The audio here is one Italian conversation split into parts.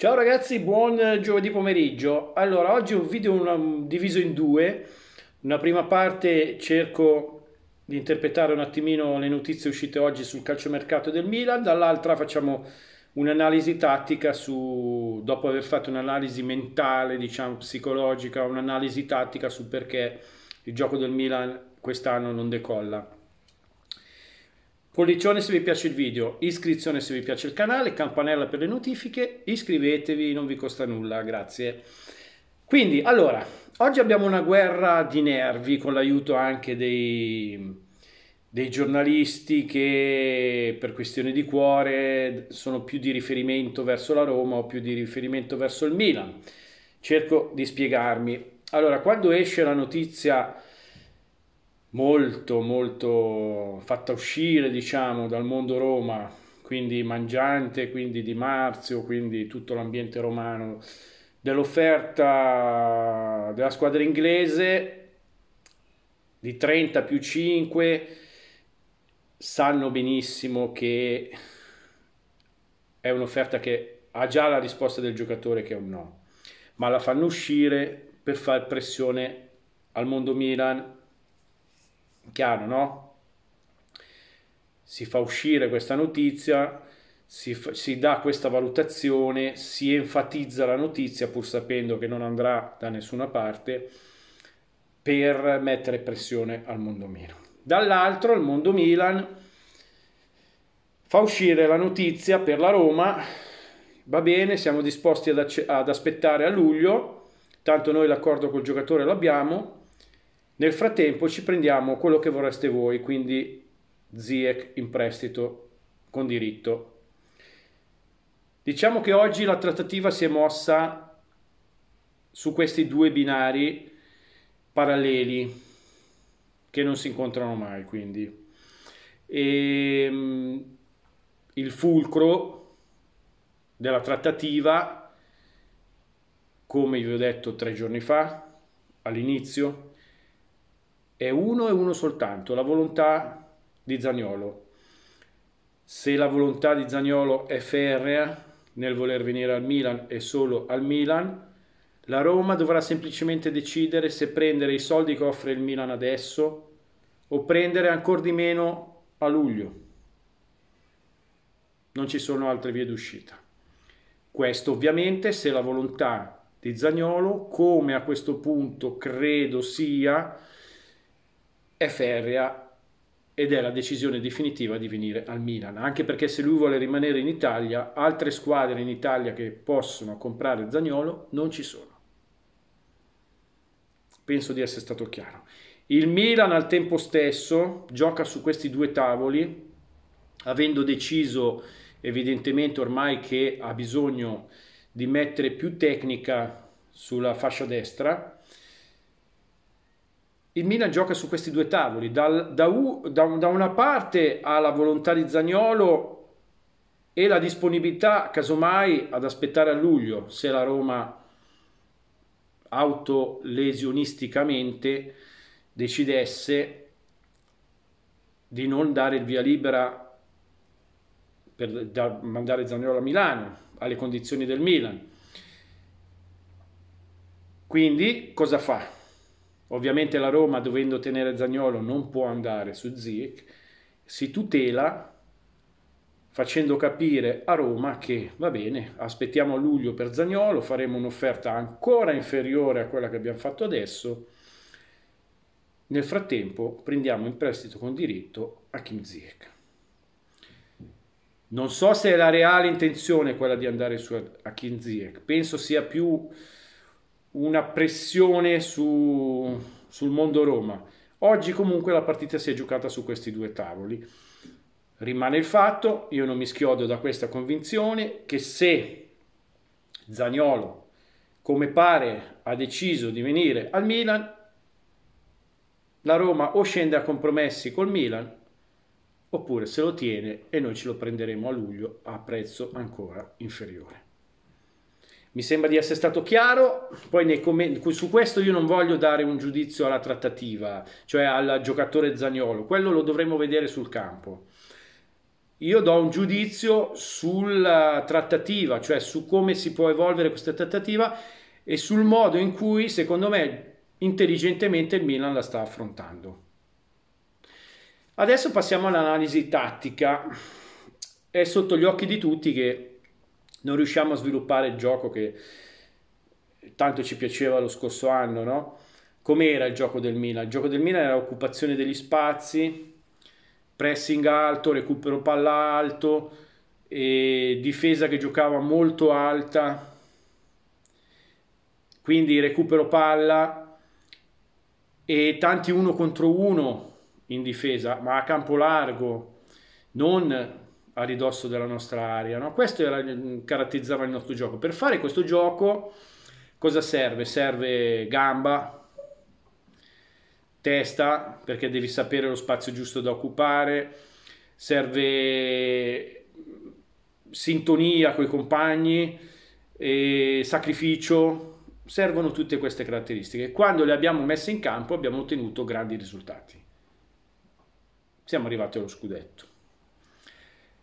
Ciao ragazzi, buon eh, giovedì pomeriggio. Allora, oggi un video una, um, diviso in due. Una prima parte cerco di interpretare un attimino le notizie uscite oggi sul calciomercato del Milan, dall'altra facciamo un'analisi tattica su, dopo aver fatto un'analisi mentale, diciamo psicologica, un'analisi tattica su perché il gioco del Milan quest'anno non decolla. Pollicione se vi piace il video, iscrizione se vi piace il canale, campanella per le notifiche, iscrivetevi, non vi costa nulla, grazie. Quindi, allora, oggi abbiamo una guerra di nervi con l'aiuto anche dei, dei giornalisti che per questione di cuore sono più di riferimento verso la Roma o più di riferimento verso il Milan. Cerco di spiegarmi. Allora, quando esce la notizia molto molto fatta uscire diciamo dal mondo Roma quindi mangiante quindi di Marzio quindi tutto l'ambiente romano dell'offerta della squadra inglese di 30 più 5 sanno benissimo che è un'offerta che ha già la risposta del giocatore che è un no ma la fanno uscire per far pressione al mondo Milan chiaro, no? Si fa uscire questa notizia, si, si dà questa valutazione, si enfatizza la notizia pur sapendo che non andrà da nessuna parte per mettere pressione al mondo Milan. Dall'altro il mondo Milan fa uscire la notizia per la Roma, va bene, siamo disposti ad, ad aspettare a luglio, tanto noi l'accordo col giocatore l'abbiamo, nel frattempo ci prendiamo quello che vorreste voi, quindi ZIEC in prestito con diritto. Diciamo che oggi la trattativa si è mossa su questi due binari paralleli che non si incontrano mai, quindi. E, ehm, il fulcro della trattativa, come vi ho detto tre giorni fa, all'inizio, è uno e uno soltanto, la volontà di Zagnolo. Se la volontà di Zagnolo è ferrea nel voler venire al Milan e solo al Milan, la Roma dovrà semplicemente decidere se prendere i soldi che offre il Milan adesso o prendere ancora di meno a luglio. Non ci sono altre vie d'uscita. Questo ovviamente se la volontà di Zagnolo, come a questo punto credo sia, è ferrea ed è la decisione definitiva di venire al Milan, anche perché se lui vuole rimanere in Italia, altre squadre in Italia che possono comprare Zagnolo non ci sono. Penso di essere stato chiaro. Il Milan al tempo stesso gioca su questi due tavoli, avendo deciso evidentemente ormai che ha bisogno di mettere più tecnica sulla fascia destra, il Milan gioca su questi due tavoli. Dal, da, u, da, da, una parte ha la volontà di Zagnolo e la disponibilità, casomai, ad aspettare a luglio se la Roma autolesionisticamente decidesse di non dare il via libera per da, mandare Zagnolo a Milano alle condizioni del Milan. Quindi cosa fa? Ovviamente la Roma, dovendo tenere Zagnolo, non può andare su Ziek, si tutela facendo capire a Roma che va bene, aspettiamo a luglio per Zagnolo, faremo un'offerta ancora inferiore a quella che abbiamo fatto adesso. Nel frattempo prendiamo in prestito con diritto a Kim Non so se è la reale intenzione quella di andare su a Kim Ziek, penso sia più una pressione su, sul mondo Roma. Oggi comunque la partita si è giocata su questi due tavoli. Rimane il fatto, io non mi schiodo da questa convinzione, che se Zaniolo, come pare, ha deciso di venire al Milan, la Roma o scende a compromessi col Milan, oppure se lo tiene e noi ce lo prenderemo a luglio a prezzo ancora inferiore. Mi sembra di essere stato chiaro, poi commenti, su questo io non voglio dare un giudizio alla trattativa, cioè al giocatore Zagnolo, quello lo dovremo vedere sul campo. Io do un giudizio sulla trattativa, cioè su come si può evolvere questa trattativa e sul modo in cui, secondo me, intelligentemente il Milan la sta affrontando. Adesso passiamo all'analisi tattica. È sotto gli occhi di tutti che non riusciamo a sviluppare il gioco che tanto ci piaceva lo scorso anno, no? Com'era il gioco del Milan? Il gioco del Milan era occupazione degli spazi, pressing alto, recupero palla alto, difesa che giocava molto alta, quindi recupero palla e tanti uno contro uno in difesa, ma a campo largo, non a ridosso della nostra area. No? Questo era, mm, caratterizzava il nostro gioco. Per fare questo gioco cosa serve? Serve gamba, testa, perché devi sapere lo spazio giusto da occupare, serve mm, sintonia con i compagni, sacrificio, servono tutte queste caratteristiche. Quando le abbiamo messe in campo abbiamo ottenuto grandi risultati. Siamo arrivati allo scudetto.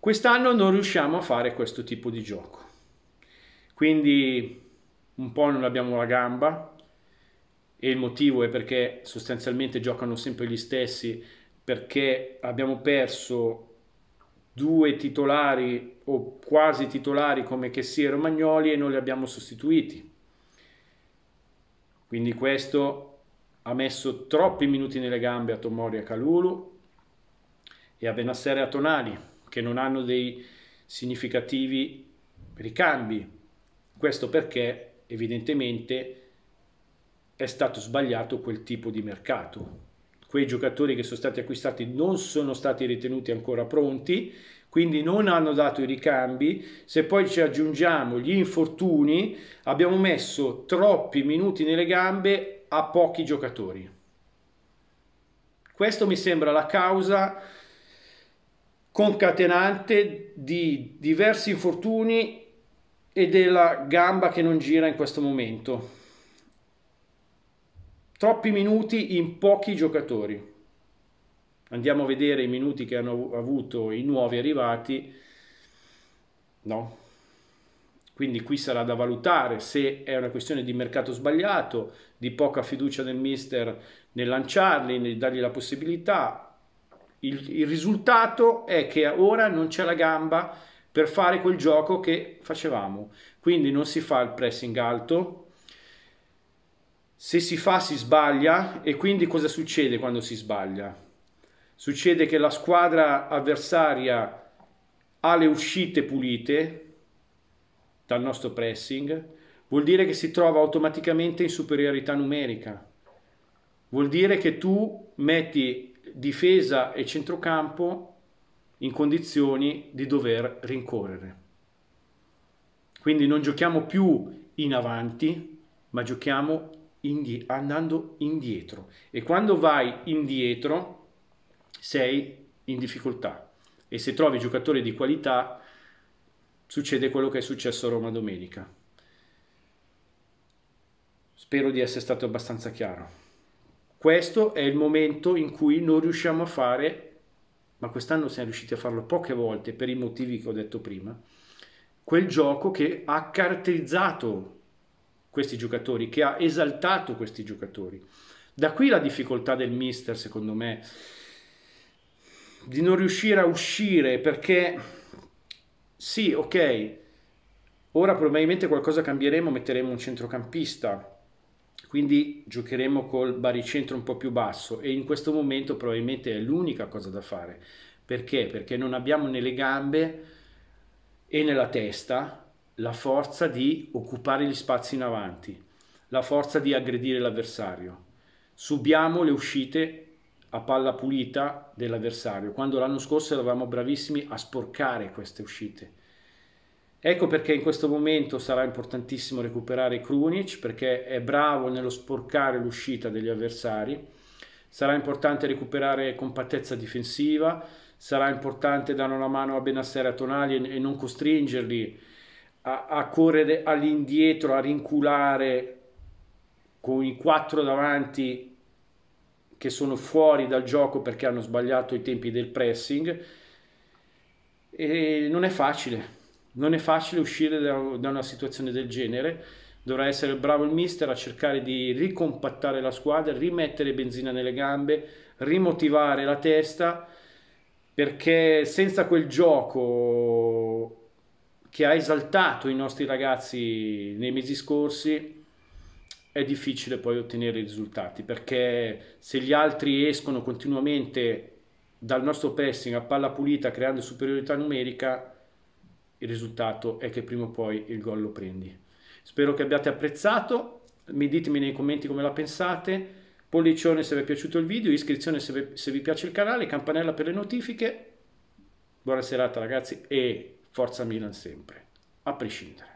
Quest'anno non riusciamo a fare questo tipo di gioco, quindi un po' non abbiamo la gamba e il motivo è perché sostanzialmente giocano sempre gli stessi, perché abbiamo perso due titolari o quasi titolari come Chessy e Romagnoli e non li abbiamo sostituiti. Quindi questo ha messo troppi minuti nelle gambe a Tomori e a Calulu e a Benassere e a Tonali che non hanno dei significativi ricambi. Questo perché evidentemente è stato sbagliato quel tipo di mercato. Quei giocatori che sono stati acquistati non sono stati ritenuti ancora pronti, quindi non hanno dato i ricambi. Se poi ci aggiungiamo gli infortuni, abbiamo messo troppi minuti nelle gambe a pochi giocatori. Questo mi sembra la causa concatenante di diversi infortuni e della gamba che non gira in questo momento. Troppi minuti in pochi giocatori. Andiamo a vedere i minuti che hanno avuto i nuovi arrivati. No. Quindi qui sarà da valutare se è una questione di mercato sbagliato, di poca fiducia del mister nel lanciarli, nel dargli la possibilità, il, il risultato è che ora non c'è la gamba per fare quel gioco che facevamo, quindi non si fa il pressing alto, se si fa si sbaglia e quindi cosa succede quando si sbaglia? Succede che la squadra avversaria ha le uscite pulite dal nostro pressing, vuol dire che si trova automaticamente in superiorità numerica, vuol dire che tu metti difesa e centrocampo in condizioni di dover rincorrere. Quindi non giochiamo più in avanti, ma giochiamo indie- andando indietro. E quando vai indietro sei in difficoltà. E se trovi giocatori di qualità, succede quello che è successo a Roma domenica. Spero di essere stato abbastanza chiaro. Questo è il momento in cui non riusciamo a fare, ma quest'anno siamo riusciti a farlo poche volte per i motivi che ho detto prima, quel gioco che ha caratterizzato questi giocatori, che ha esaltato questi giocatori. Da qui la difficoltà del mister, secondo me, di non riuscire a uscire perché sì, ok, ora probabilmente qualcosa cambieremo, metteremo un centrocampista, quindi giocheremo col baricentro un po' più basso e in questo momento probabilmente è l'unica cosa da fare. Perché? Perché non abbiamo nelle gambe e nella testa la forza di occupare gli spazi in avanti, la forza di aggredire l'avversario. Subiamo le uscite a palla pulita dell'avversario, quando l'anno scorso eravamo bravissimi a sporcare queste uscite Ecco perché in questo momento sarà importantissimo recuperare Krunic perché è bravo nello sporcare l'uscita degli avversari. Sarà importante recuperare compattezza difensiva, sarà importante dare una mano a Benassere e Tonali e non costringerli a, a correre all'indietro, a rinculare con i quattro davanti che sono fuori dal gioco perché hanno sbagliato i tempi del pressing. E non è facile non è facile uscire da, da una situazione del genere, dovrà essere bravo il mister a cercare di ricompattare la squadra, rimettere benzina nelle gambe, rimotivare la testa, perché senza quel gioco che ha esaltato i nostri ragazzi nei mesi scorsi è difficile poi ottenere i risultati perché se gli altri escono continuamente dal nostro pressing a palla pulita creando superiorità numerica il risultato è che prima o poi il gol lo prendi. Spero che abbiate apprezzato, mi ditemi nei commenti come la pensate, pollicione se vi è piaciuto il video, iscrizione se vi, se vi piace il canale, campanella per le notifiche. Buona serata ragazzi e forza Milan sempre, a prescindere.